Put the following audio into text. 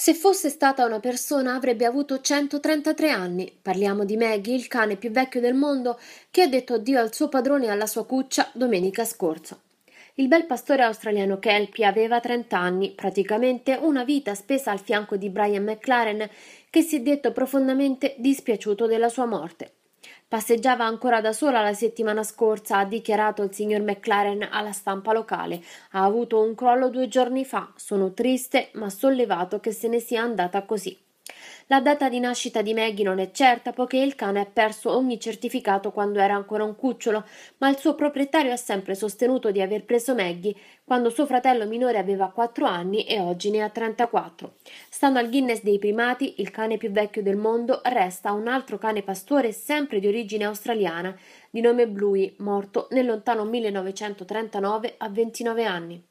Se fosse stata una persona avrebbe avuto 133 anni. Parliamo di Maggie, il cane più vecchio del mondo, che ha detto addio al suo padrone e alla sua cuccia domenica scorsa. Il bel pastore australiano Kelpie aveva 30 anni, praticamente una vita spesa al fianco di Brian McLaren, che si è detto profondamente dispiaciuto della sua morte. Passeggiava ancora da sola la settimana scorsa, ha dichiarato il signor McLaren alla stampa locale. Ha avuto un crollo due giorni fa. Sono triste, ma sollevato che se ne sia andata così. La data di nascita di Maggie non è certa, poiché il cane ha perso ogni certificato quando era ancora un cucciolo, ma il suo proprietario ha sempre sostenuto di aver preso Maggie quando suo fratello minore aveva 4 anni e oggi ne ha 34. Stando al Guinness dei primati, il cane più vecchio del mondo resta un altro cane pastore sempre di origine australiana, di nome Bluey, morto nel lontano 1939 a 29 anni.